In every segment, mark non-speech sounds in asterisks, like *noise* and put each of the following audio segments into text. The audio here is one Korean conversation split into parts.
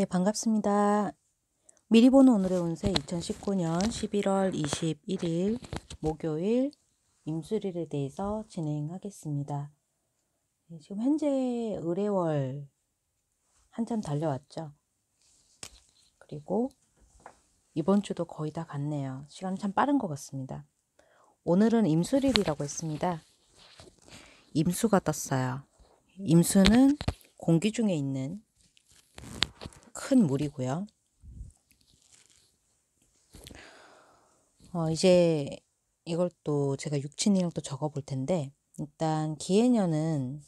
네, 반갑습니다. 미리 보는 오늘의 운세 2019년 11월 21일 목요일 임수일에 대해서 진행하겠습니다. 네, 지금 현재 의뢰월 한참 달려왔죠. 그리고 이번 주도 거의 다 갔네요. 시간 참 빠른 것 같습니다. 오늘은 임수일이라고 했습니다. 임수가 떴어요. 임수는 공기 중에 있는 큰 물이고요. 어, 이제 이걸 또 제가 육친이랑 또 적어 볼 텐데 일단 기해녀는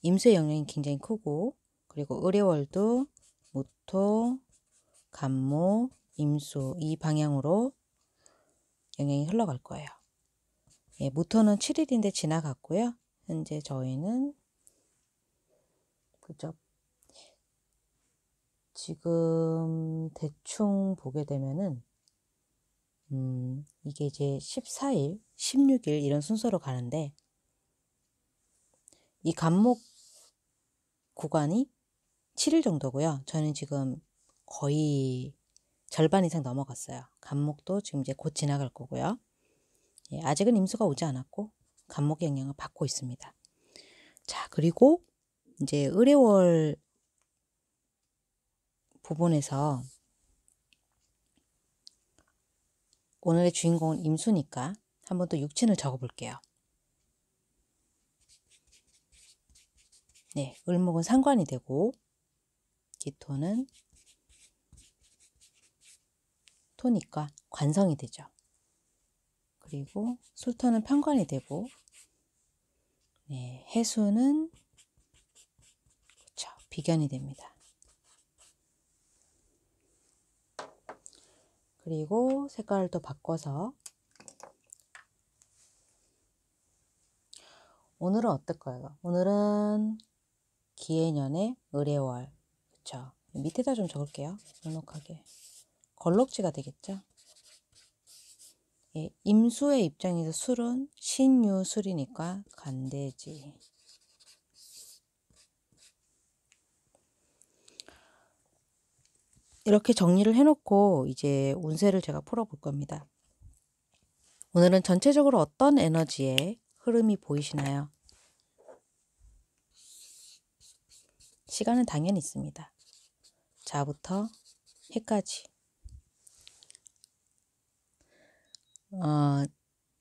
임수 영역이 굉장히 크고 그리고 의뢰월도 모토, 간모, 임수 이 방향으로 영향이 흘러갈 거예요. 예, 모토는 7일인데 지나갔고요. 현재 저희는 그죠 지금 대충 보게 되면은 음, 이게 이제 14일, 16일 이런 순서로 가는데 이 간목 구간이 7일 정도고요. 저는 지금 거의 절반 이상 넘어갔어요. 간목도 지금 이제 곧 지나갈 거고요. 예, 아직은 임수가 오지 않았고 간목 영향을 받고 있습니다. 자, 그리고 이제 의뢰월 부분에서 오늘의 주인공은 임수니까 한 번 더 육친을 적어볼게요. 네, 을목은 상관이 되고 기토는 토니까 관성이 되죠. 그리고 술토는 편관이 되고 네, 해수는 그쵸, 비견이 됩니다. 그리고 색깔도 바꿔서 오늘은 어떨까요? 오늘은 기해년의 의뢰월 그쵸? 밑에다 좀 적을게요. 넉넉하게 걸럭지가 되겠죠? 예, 임수의 입장에서 술은 신유술이니까 간대지 이렇게 정리를 해놓고 이제 운세를 제가 풀어볼 겁니다. 오늘은 전체적으로 어떤 에너지의 흐름이 보이시나요? 시간은 당연히 있습니다. 자부터 해까지 어,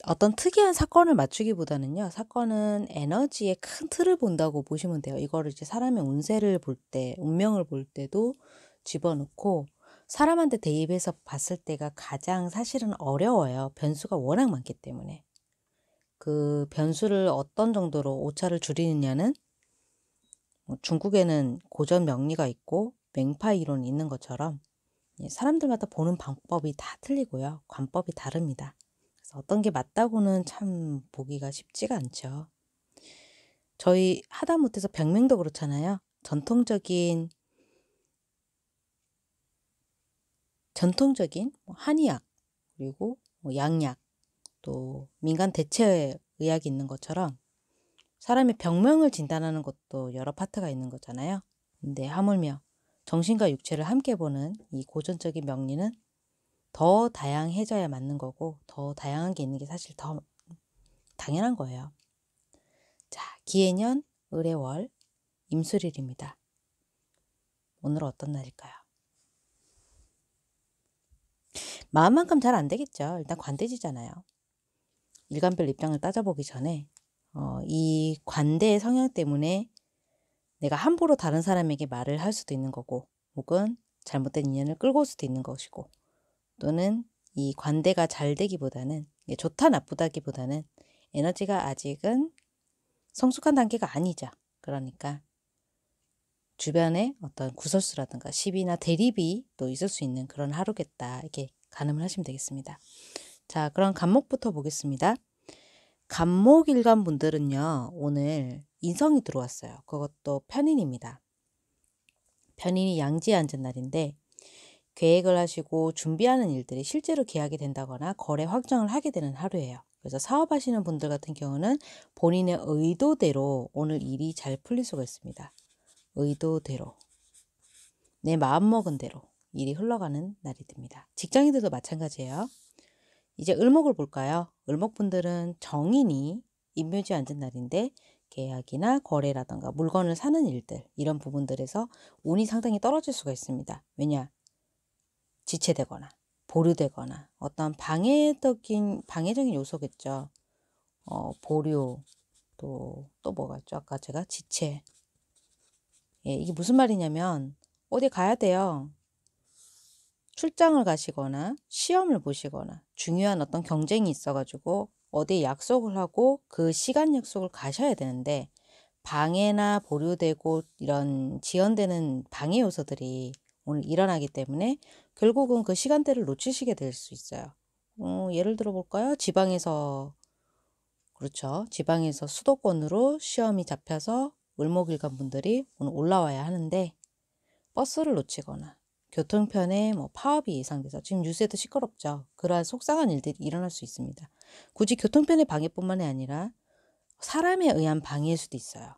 어떤 특이한 사건을 맞추기보다는요. 사건은 에너지의 큰 틀을 본다고 보시면 돼요. 이거를 이제 사람의 운세를 볼 때, 운명을 볼 때도 집어넣고 사람한테 대입해서 봤을 때가 가장 사실은 어려워요. 변수가 워낙 많기 때문에. 그 변수를 어떤 정도로 오차를 줄이느냐는 뭐 중국에는 고전 명리가 있고 맹파 이론이 있는 것처럼 예, 사람들마다 보는 방법이 다 틀리고요. 관법이 다릅니다. 그래서 어떤 게 맞다고는 참 보기가 쉽지가 않죠. 저희 하다못해서 병명도 그렇잖아요. 전통적인 전통적인 뭐 한의학 그리고 뭐 양약 또 민간 대체 의학이 있는 것처럼 사람의 병명을 진단하는 것도 여러 파트가 있는 거잖아요. 근데 하물며 정신과 육체를 함께 보는 이 고전적인 명리는 더 다양해져야 맞는 거고 더 다양한 게 있는 게 사실 더 당연한 거예요. 자, 기해년, 을해월, 임수일입니다. 오늘 어떤 날일까요? 마음만큼 잘 안 되겠죠. 일단 관대지잖아요. 일관별 입장을 따져보기 전에 어, 이 관대의 성향 때문에 내가 함부로 다른 사람에게 말을 할 수도 있는 거고 혹은 잘못된 인연을 끌고 올 수도 있는 것이고 또는 이 관대가 잘 되기보다는 좋다 나쁘다기보다는 에너지가 아직은 성숙한 단계가 아니죠 그러니까 주변에 어떤 구설수라든가 시비나 대립이 또 있을 수 있는 그런 하루겠다 이렇게 가늠을 하시면 되겠습니다. 자, 그럼 간목부터 보겠습니다. 간목 일간 분들은요, 오늘 인성이 들어왔어요. 그것도 편인입니다. 편인이 양지에 앉은 날인데 계획을 하시고 준비하는 일들이 실제로 계약이 된다거나 거래 확정을 하게 되는 하루예요. 그래서 사업하시는 분들 같은 경우는 본인의 의도대로 오늘 일이 잘 풀릴 수가 있습니다. 의도대로. 내 마음먹은 대로. 일이 흘러가는 날이 됩니다 직장인들도 마찬가지예요. 이제 을목을 볼까요? 을목분들은 정인이 임묘지 앉은 날인데 계약이나 거래라든가 물건을 사는 일들 이런 부분들에서 운이 상당히 떨어질 수가 있습니다. 왜냐? 지체되거나 보류되거나 어떤 방해적인 방해적인 요소겠죠. 어, 보류 또 또 뭐가 있죠? 아까 제가 지체. 예, 이게 무슨 말이냐면 어디 가야 돼요. 출장을 가시거나 시험을 보시거나 중요한 어떤 경쟁이 있어가지고 어디 약속을 하고 그 시간 약속을 가셔야 되는데 방해나 보류되고 이런 지연되는 방해 요소들이 오늘 일어나기 때문에 결국은 그 시간대를 놓치시게 될 수 있어요. 어, 예를 들어 볼까요? 지방에서 그렇죠. 지방에서 수도권으로 시험이 잡혀서 을목일간 분들이 오늘 올라와야 하는데 버스를 놓치거나 교통편에 뭐 파업이 예상돼서 지금 뉴스에도 시끄럽죠. 그러한 속상한 일들이 일어날 수 있습니다. 굳이 교통편의 방해뿐만이 아니라 사람에 의한 방해일 수도 있어요.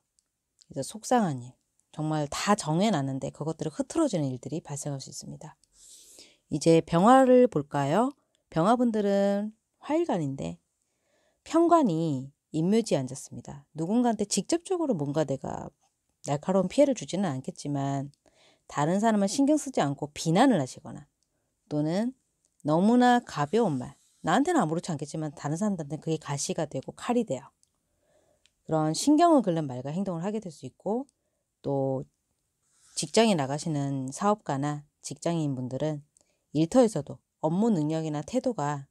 그래서 속상한 일, 정말 다 정해놨는데 그것들이 흐트러지는 일들이 발생할 수 있습니다. 이제 병화를 볼까요? 병화분들은 화일간인데 평관이 임묘지에 앉았습니다. 누군가한테 직접적으로 뭔가 내가 날카로운 피해를 주지는 않겠지만 다른 사람을 신경 쓰지 않고 비난을 하시거나 또는 너무나 가벼운 말, 나한테는 아무렇지 않겠지만 다른 사람들한테 그게 가시가 되고 칼이 돼요. 그런 신경을 긁는 말과 행동을 하게 될 수 있고 또 직장에 나가시는 사업가나 직장인분들은 일터에서도 업무 능력이나 태도가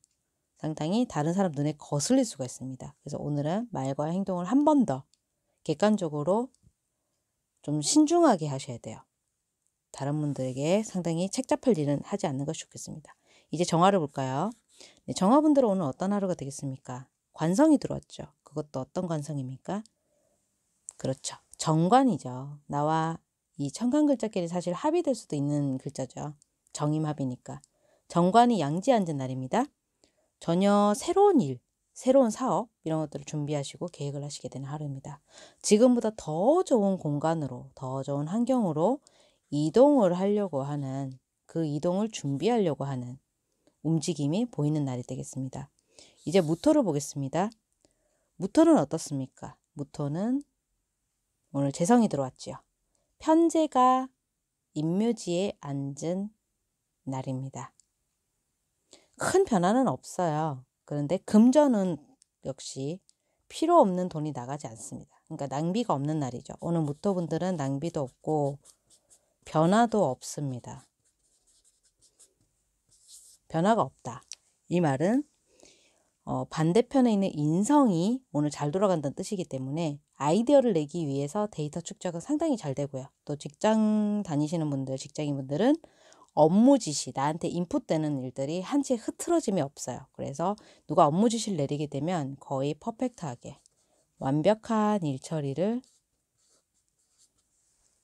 상당히 다른 사람 눈에 거슬릴 수가 있습니다. 그래서 오늘은 말과 행동을 한 번 더 객관적으로 좀 신중하게 하셔야 돼요. 다른 분들에게 상당히 책잡힐 일은 하지 않는 것이 좋겠습니다. 이제 정화를 볼까요? 네, 정화분들은 오늘 어떤 하루가 되겠습니까? 관성이 들어왔죠. 그것도 어떤 관성입니까? 그렇죠. 정관이죠. 나와 이 천간 글자끼리 사실 합의될 수도 있는 글자죠. 정임합이니까. 정관이 양지 앉은 날입니다. 전혀 새로운 일, 새로운 사업 이런 것들을 준비하시고 계획을 하시게 되는 하루입니다. 지금보다 더 좋은 공간으로, 더 좋은 환경으로 이동을 하려고 하는 그 이동을 준비하려고 하는 움직임이 보이는 날이 되겠습니다. 이제 무토를 보겠습니다. 무토는 어떻습니까? 무토는 오늘 재성이 들어왔지요. 편제가 임묘지에 앉은 날입니다. 큰 변화는 없어요. 그런데 금전은 역시 필요 없는 돈이 나가지 않습니다. 그러니까 낭비가 없는 날이죠. 오늘 무토분들은 낭비도 없고 변화도 없습니다. 변화가 없다. 이 말은 어, 반대편에 있는 인성이 오늘 잘 돌아간다는 뜻이기 때문에 아이디어를 내기 위해서 데이터 축적은 상당히 잘 되고요. 또 직장 다니시는 분들, 직장인분들은 업무 지시, 나한테 인풋되는 일들이 한치의 흐트러짐이 없어요. 그래서 누가 업무 지시를 내리게 되면 거의 퍼펙트하게 완벽한 일 처리를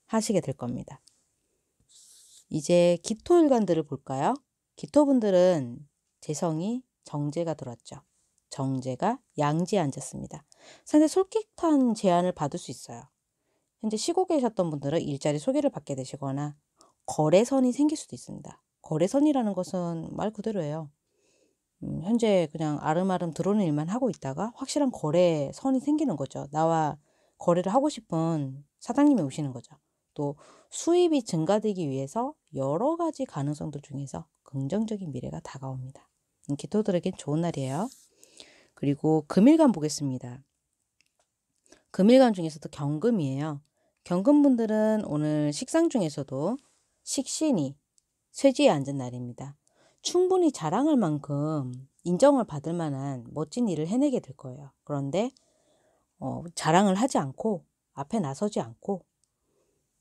하시게 될 겁니다. 이제 기토일관들을 볼까요? 기토분들은 재성이 정제가 들었죠. 정제가 양지에 앉았습니다. 상당히 솔깃한 제안을 받을 수 있어요. 현재 시국에 계셨던 분들은 일자리 소개를 받게 되시거나 거래선이 생길 수도 있습니다. 거래선이라는 것은 말 그대로예요. 음, 현재 그냥 아름아름 들어오는 일만 하고 있다가 확실한 거래선이 생기는 거죠. 나와 거래를 하고 싶은 사장님이 오시는 거죠. 또 수입이 증가되기 위해서 여러 가지 가능성들 중에서 긍정적인 미래가 다가옵니다. 음, 기토들에겐 좋은 날이에요. 그리고 금일간 보겠습니다. 금일간 중에서도 경금이에요. 경금분들은 오늘 식상 중에서도 식신이 쇠지에 앉은 날입니다. 충분히 자랑할 만큼 인정을 받을 만한 멋진 일을 해내게 될 거예요. 그런데 어, 자랑을 하지 않고 앞에 나서지 않고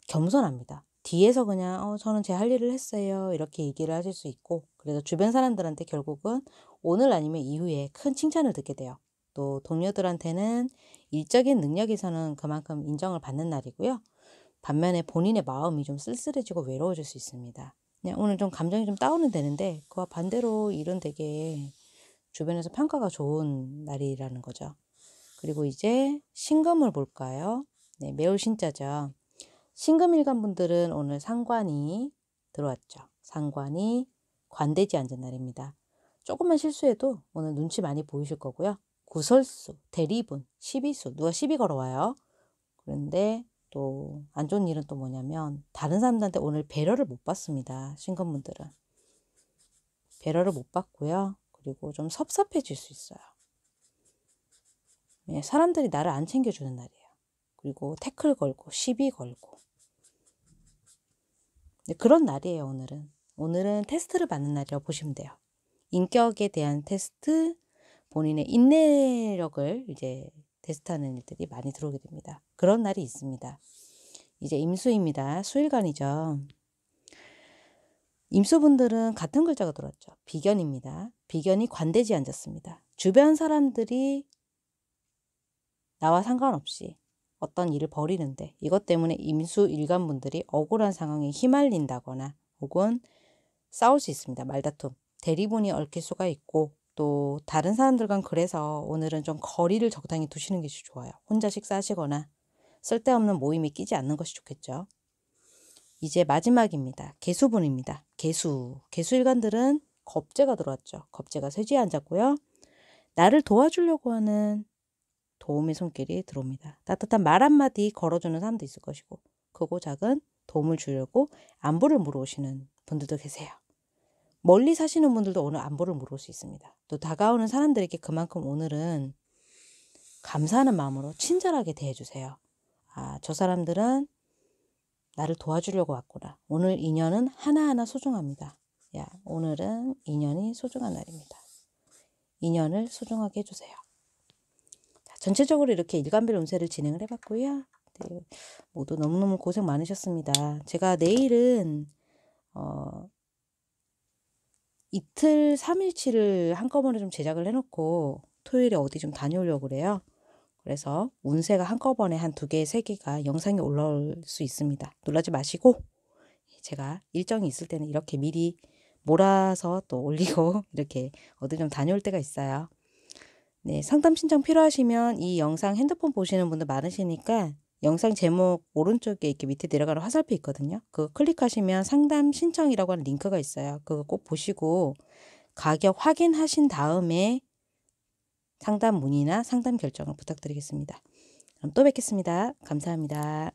겸손합니다. 뒤에서 그냥 어, 저는 제 할 일을 했어요. 이렇게 얘기를 하실 수 있고 그래서 주변 사람들한테 결국은 오늘 아니면 이후에 큰 칭찬을 듣게 돼요. 또 동료들한테는 일적인 능력에서는 그만큼 인정을 받는 날이고요. 반면에 본인의 마음이 좀 쓸쓸해지고 외로워질 수 있습니다. 그냥 오늘 좀 감정이 좀 다운은 되는데 그와 반대로 일은 되게 주변에서 평가가 좋은 날이라는 거죠. 그리고 이제 신금을 볼까요? 네, 매울 신자죠. 신금일간 분들은 오늘 상관이 들어왔죠. 상관이 관대지 앉은 날입니다. 조금만 실수해도 오늘 눈치 많이 보이실 거고요. 구설수, 대리분, 시비수, 누가 시비 걸어와요. 그런데 또 안 좋은 일은 또 뭐냐면 다른 사람들한테 오늘 배려를 못 받습니다. 신금분들은. 배려를 못 받고요. 그리고 좀 섭섭해질 수 있어요. 예, 사람들이 나를 안 챙겨주는 날이에요. 그리고 태클 걸고 시비 걸고 네, 그런 날이에요, 오늘은. 오늘은 테스트를 받는 날이라고 보시면 돼요. 인격에 대한 테스트, 본인의 인내력을 이제 테스트하는 일들이 많이 들어오게 됩니다. 그런 날이 있습니다. 이제 임수입니다. 수일간이죠. 임수분들은 같은 글자가 들어왔죠. 비견입니다. 비견이 관대지 앉았습니다. 주변 사람들이 나와 상관없이 어떤 일을 벌이는데 이것 때문에 임수 일간분들이 억울한 상황에 휘말린다거나 혹은 싸울 수 있습니다. 말다툼. 대리분이 얽힐 수가 있고 또 다른 사람들과 는 그래서 오늘은 좀 거리를 적당히 두시는 것이 좋아요. 혼자 식사하시거나 쓸데없는 모임이 끼지 않는 것이 좋겠죠. 이제 마지막입니다. 개수분입니다. 개수. 개수일간들은 겁재가 들어왔죠. 겁재가 쇠지에 앉았고요. 나를 도와주려고 하는 도움의 손길이 들어옵니다. 따뜻한 말 한마디 걸어주는 사람도 있을 것이고 크고 그 작은 도움을 주려고 안부를 물어오시는 분들도 계세요. 멀리 사시는 분들도 오늘 안부를 물어올 수 있습니다. 또 다가오는 사람들에게 그만큼 오늘은 감사하는 마음으로 친절하게 대해주세요. 아, 저 사람들은 나를 도와주려고 왔구나. 오늘 인연은 하나하나 소중합니다. 야, 오늘은 인연이 소중한 날입니다. 인연을 소중하게 해주세요. 전체적으로 이렇게 일간별 운세를 진행을 해봤고요. 네, 모두 너무너무 고생 많으셨습니다. 제가 내일은 어, 이틀 삼일치를 한꺼번에 좀 제작을 해놓고 토요일에 어디 좀 다녀오려고 그래요. 그래서 운세가 한꺼번에 한 두 개, 세 개가 영상에 올라올 수 있습니다. 놀라지 마시고 제가 일정이 있을 때는 이렇게 미리 몰아서 또 올리고 *laughs* 이렇게 어디 좀 다녀올 때가 있어요. 네, 상담 신청 필요하시면 이 영상 핸드폰 보시는 분들 많으시니까 영상 제목 오른쪽에 이렇게 밑에 내려가는 화살표 있거든요. 그거 클릭하시면 상담 신청이라고 하는 링크가 있어요. 그거 꼭 보시고 가격 확인하신 다음에 상담 문의나 상담 결정을 부탁드리겠습니다. 그럼 또 뵙겠습니다. 감사합니다.